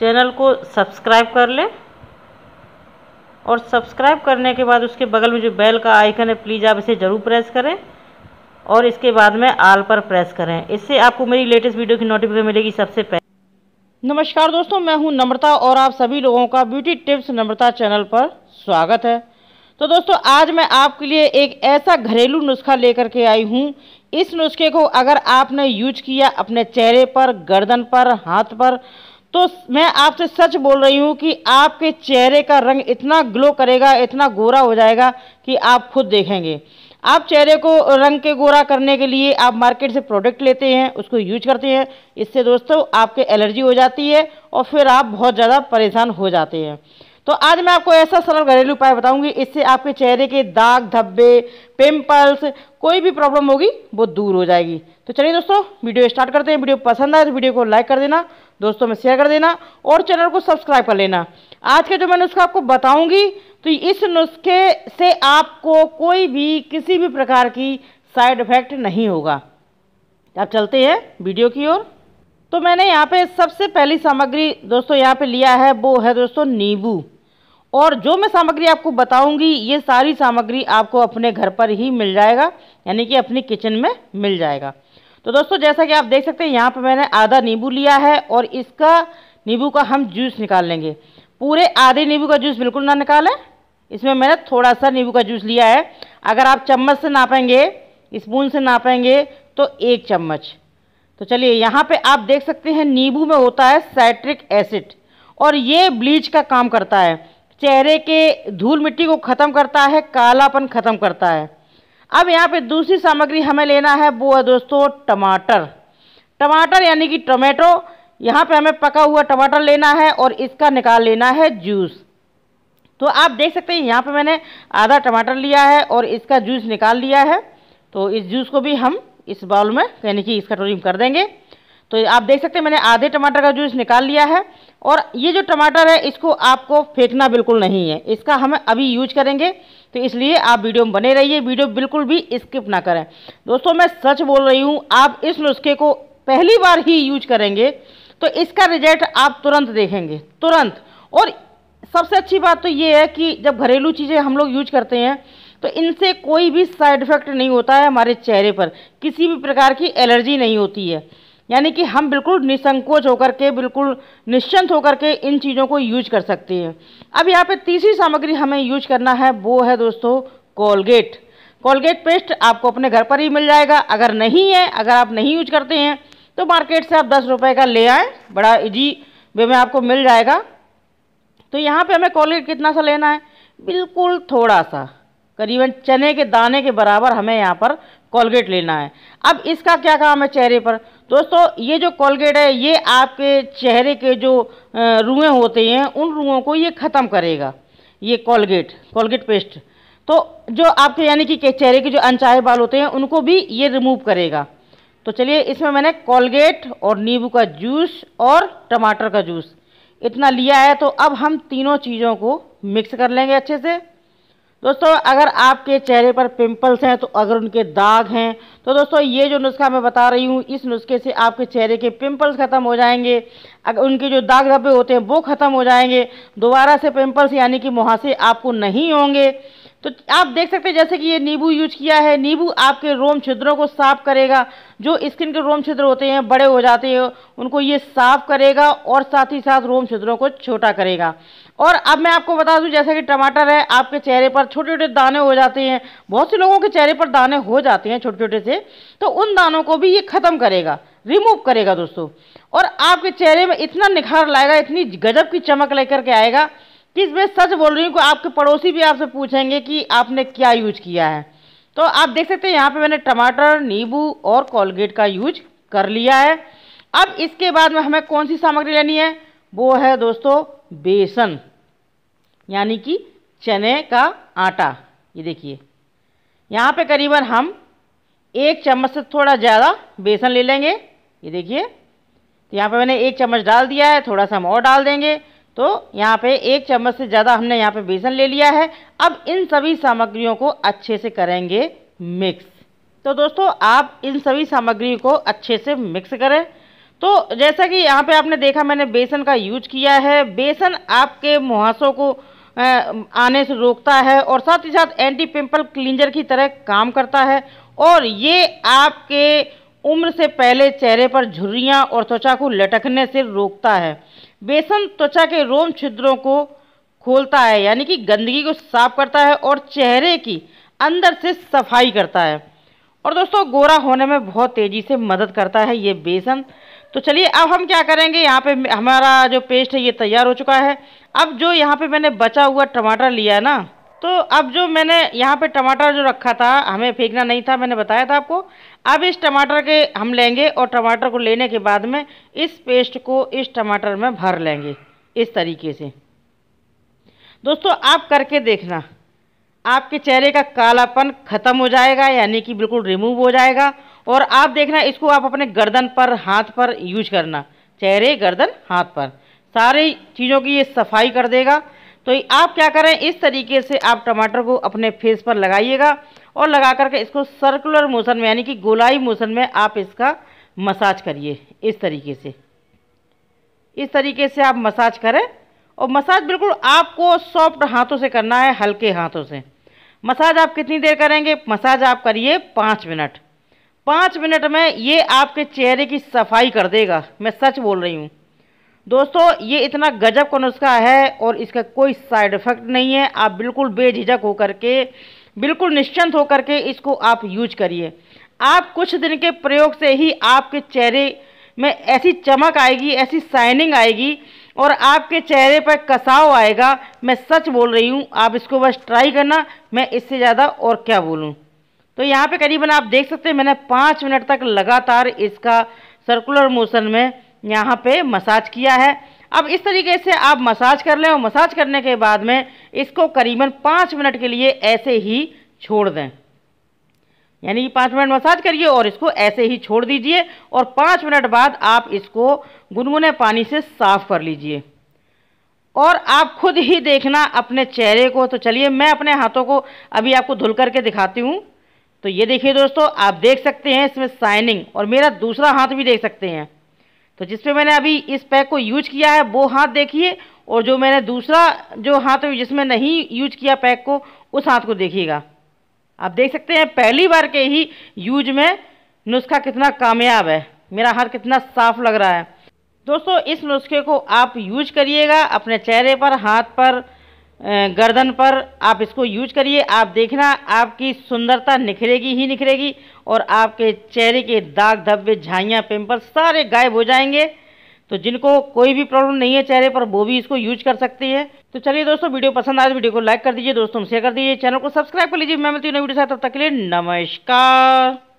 channel को subscribe कर लें और सब्सक्राइब करने के बाद उसके बगल में जो बेल का आइकन है प्लीज़ आप इसे ज़रूर प्रेस करें और इसके बाद में आल पर प्रेस करें इससे आपको मेरी लेटेस्ट वीडियो की नोटिफिकेशन मिलेगी सबसे पहले नमस्कार दोस्तों मैं हूं नम्रता और आप सभी लोगों का ब्यूटी टिप्स नम्रता चैनल पर स्वागत है तो दोस्तों आज मैं आपके लिए एक ऐसा घरेलू नुस्खा लेकर के आई हूँ इस नुस्खे को अगर आपने यूज किया अपने चेहरे पर गर्दन पर हाथ पर तो मैं आपसे सच बोल रही हूँ कि आपके चेहरे का रंग इतना ग्लो करेगा इतना गोरा हो जाएगा कि आप खुद देखेंगे आप चेहरे को रंग के गोरा करने के लिए आप मार्केट से प्रोडक्ट लेते हैं उसको यूज करते हैं इससे दोस्तों आपके एलर्जी हो जाती है और फिर आप बहुत ज़्यादा परेशान हो जाते हैं तो आज मैं आपको ऐसा सरल घरेलू उपाय बताऊंगी इससे आपके चेहरे के दाग धब्बे पिंपल्स कोई भी प्रॉब्लम होगी वो दूर हो जाएगी तो चलिए दोस्तों वीडियो स्टार्ट करते हैं वीडियो पसंद आए तो वीडियो को लाइक कर देना दोस्तों में शेयर कर देना और चैनल को सब्सक्राइब कर लेना आज का जो मैं नुस्खा आपको बताऊंगी तो इस नुस्खे से आपको कोई भी किसी भी प्रकार की साइड इफेक्ट नहीं होगा आप चलते हैं वीडियो की ओर तो मैंने यहाँ पे सबसे पहली सामग्री दोस्तों यहाँ पे लिया है वो है दोस्तों नींबू और जो मैं सामग्री आपको बताऊंगी ये सारी सामग्री आपको अपने घर पर ही मिल जाएगा यानी कि अपनी किचन में मिल जाएगा तो दोस्तों जैसा कि आप देख सकते हैं यहाँ पर मैंने आधा नींबू लिया है और इसका नींबू का हम जूस निकाल लेंगे पूरे आधे नींबू का जूस बिल्कुल ना निकालें इसमें मैंने थोड़ा सा नींबू का जूस लिया है अगर आप चम्मच से नापेंगे स्पून से नापेंगे तो एक चम्मच तो चलिए यहाँ पे आप देख सकते हैं नींबू में होता है साइट्रिक एसिड और ये ब्लीच का काम करता है चेहरे के धूल मिट्टी को ख़त्म करता है कालापन ख़त्म करता है अब यहाँ पे दूसरी सामग्री हमें लेना है वो है दोस्तों टमाटर टमाटर यानी कि टोमेटो यहाँ पे हमें पका हुआ टमाटर लेना है और इसका निकाल लेना है जूस तो आप देख सकते हैं यहाँ पे मैंने आधा टमाटर लिया है और इसका जूस निकाल लिया है तो इस जूस को भी हम इस बाउल में यानी कि इसका कटोरी कर देंगे तो आप देख सकते हैं मैंने आधे टमाटर का जूस निकाल लिया है और ये जो टमाटर है इसको आपको फेंकना बिल्कुल नहीं है इसका हम अभी यूज करेंगे तो इसलिए आप वीडियो में बने रहिए वीडियो बिल्कुल भी स्किप ना करें दोस्तों मैं सच बोल रही हूँ आप इस नुस्खे को पहली बार ही यूज करेंगे तो इसका रिजल्ट आप तुरंत देखेंगे तुरंत और सबसे अच्छी बात तो ये है कि जब घरेलू चीज़ें हम लोग यूज करते हैं तो इनसे कोई भी साइड इफ़ेक्ट नहीं होता है हमारे चेहरे पर किसी भी प्रकार की एलर्जी नहीं होती है यानी कि हम बिल्कुल निसंकोच होकर के बिल्कुल निश्चिंत होकर के इन चीज़ों को यूज कर सकते हैं अब यहाँ पे तीसरी सामग्री हमें यूज करना है वो है दोस्तों कोलगेट कोलगेट पेस्ट आपको अपने घर पर ही मिल जाएगा अगर नहीं है अगर आप नहीं यूज करते हैं तो मार्केट से आप दस रुपये का ले आएँ बड़ा इजी वे में आपको मिल जाएगा तो यहाँ पर हमें कोलगेट कितना सा लेना है बिल्कुल थोड़ा सा करीबन चने के दाने के बराबर हमें यहाँ पर कोलगेट लेना है अब इसका क्या काम है चेहरे पर दोस्तों ये जो कोलगेट है ये आपके चेहरे के जो रुएँ होते हैं उन रुओं को ये ख़त्म करेगा ये कोलगेट कोलगेट पेस्ट तो जो आपके यानी कि चेहरे के जो अनचाहे बाल होते हैं उनको भी ये रिमूव करेगा तो चलिए इसमें मैंने कोलगेट और नींबू का जूस और टमाटर का जूस इतना लिया है तो अब हम तीनों चीज़ों को मिक्स कर लेंगे अच्छे से दोस्तों अगर आपके चेहरे पर पिंपल्स हैं तो अगर उनके दाग हैं तो दोस्तों ये जो नुस्खा मैं बता रही हूँ इस नुस्खे से आपके चेहरे के पिंपल्स ख़त्म हो जाएंगे अगर उनके जो दाग धब्बे होते हैं वो ख़त्म हो जाएंगे दोबारा से पिंपल्स यानी कि मुहासे आपको नहीं होंगे तो आप देख सकते हैं जैसे कि ये नींबू यूज किया है नींबू आपके रोम छिद्रों को साफ करेगा जो स्किन के रोम छिद्र होते हैं बड़े हो जाते हैं उनको ये साफ करेगा और साथ ही साथ रोम छिद्रों को छोटा करेगा और अब मैं आपको बता दूं जैसे कि टमाटर है आपके चेहरे पर छोटे छोटे दाने हो जाते हैं बहुत से लोगों के चेहरे पर दाने हो जाते हैं छोटे छोटे से तो उन दानों को भी ये ख़त्म करेगा रिमूव करेगा दोस्तों और आपके चेहरे में इतना निखार लाएगा इतनी गजब की चमक लेकर के आएगा कि इसमें सच बोल रही हूँ कि आपके पड़ोसी भी आपसे पूछेंगे कि आपने क्या यूज किया है तो आप देख सकते हैं यहाँ पे मैंने टमाटर नींबू और कोलगेट का यूज कर लिया है अब इसके बाद में हमें कौन सी सामग्री लेनी है वो है दोस्तों बेसन यानी कि चने का आटा ये देखिए यहाँ पे करीबन हम एक चम्मच से थोड़ा ज़्यादा बेसन ले लेंगे ये देखिए तो यहाँ पे मैंने एक चम्मच डाल दिया है थोड़ा सा हम और डाल देंगे तो यहाँ पे एक चम्मच से ज़्यादा हमने यहाँ पे बेसन ले लिया है अब इन सभी सामग्रियों को अच्छे से करेंगे मिक्स तो दोस्तों आप इन सभी सामग्री को अच्छे से मिक्स करें तो जैसा कि यहाँ पे आपने देखा मैंने बेसन का यूज किया है बेसन आपके मुहासों को आने से रोकता है और साथ ही साथ एंटी पिंपल क्लींजर की तरह काम करता है और ये आपके उम्र से पहले चेहरे पर झुर्रियाँ और त्वचा को लटकने से रोकता है बेसन त्वचा के रोम छिद्रों को खोलता है यानी कि गंदगी को साफ करता है और चेहरे की अंदर से सफाई करता है और दोस्तों गोरा होने में बहुत तेज़ी से मदद करता है ये बेसन तो चलिए अब हम क्या करेंगे यहाँ पे हमारा जो पेस्ट है ये तैयार हो चुका है अब जो यहाँ पे मैंने बचा हुआ टमाटर लिया है ना तो अब जो मैंने यहाँ पे टमाटर जो रखा था हमें फेंकना नहीं था मैंने बताया था आपको अब इस टमाटर के हम लेंगे और टमाटर को लेने के बाद में इस पेस्ट को इस टमाटर में भर लेंगे इस तरीके से दोस्तों आप करके देखना आपके चेहरे का कालापन ख़त्म हो जाएगा यानी कि बिल्कुल रिमूव हो जाएगा और आप देखना इसको आप अपने गर्दन पर हाथ पर यूज करना चेहरे गर्दन हाथ पर सारी चीज़ों की ये सफाई कर देगा तो आप क्या करें इस तरीके से आप टमाटर को अपने फेस पर लगाइएगा और लगा करके इसको सर्कुलर मोशन में यानी कि गोलाई मोशन में आप इसका मसाज करिए इस तरीके से इस तरीके से आप मसाज करें और मसाज बिल्कुल आपको सॉफ्ट हाथों से करना है हल्के हाथों से मसाज आप कितनी देर करेंगे मसाज आप करिए पाँच मिनट पाँच मिनट में ये आपके चेहरे की सफाई कर देगा मैं सच बोल रही हूँ दोस्तों ये इतना गजब का नुस्खा है और इसका कोई साइड इफ़ेक्ट नहीं है आप बिल्कुल बेझिझक होकर के बिल्कुल निश्चिंत होकर के इसको आप यूज करिए आप कुछ दिन के प्रयोग से ही आपके चेहरे में ऐसी चमक आएगी ऐसी शाइनिंग आएगी और आपके चेहरे पर कसाव आएगा मैं सच बोल रही हूँ आप इसको बस ट्राई करना मैं इससे ज़्यादा और क्या बोलूँ तो यहाँ पे करीबन आप देख सकते हैं मैंने पाँच मिनट तक लगातार इसका सर्कुलर मोशन में यहाँ पे मसाज किया है अब इस तरीके से आप मसाज कर लें और मसाज करने के बाद में इसको करीबन पाँच मिनट के लिए ऐसे ही छोड़ दें यानी कि पाँच मिनट मसाज करिए और इसको ऐसे ही छोड़ दीजिए और पाँच मिनट बाद आप इसको गुनगुने पानी से साफ़ कर लीजिए और आप खुद ही देखना अपने चेहरे को तो चलिए मैं अपने हाथों को अभी आपको धुल करके दिखाती हूँ तो ये देखिए दोस्तों आप देख सकते हैं इसमें साइनिंग और मेरा दूसरा हाथ भी देख सकते हैं तो जिसपे मैंने अभी इस पैक को यूज किया है वो हाथ देखिए और जो मैंने दूसरा जो हाथ जिसमें नहीं यूज किया पैक को उस हाथ को देखिएगा आप देख सकते हैं पहली बार के ही यूज में नुस्खा कितना कामयाब है मेरा हाथ कितना साफ लग रहा है दोस्तों इस नुस्खे को आप यूज करिएगा अपने चेहरे पर हाथ पर गर्दन पर आप इसको यूज करिए आप देखना आपकी सुंदरता निखरेगी ही निखरेगी और आपके चेहरे के दाग धब्बे झाइयाँ पिंपल सारे गायब हो जाएंगे तो जिनको कोई भी प्रॉब्लम नहीं है चेहरे पर वो भी इसको यूज कर सकते हैं तो चलिए दोस्तों वीडियो पसंद आए तो वीडियो को लाइक कर दीजिए दोस्तों शेयर कर दीजिए चैनल को सब्सक्राइब कर लीजिए मैं मिलती हूँ नई वीडियो साथ तब तक के लिए नमस्कार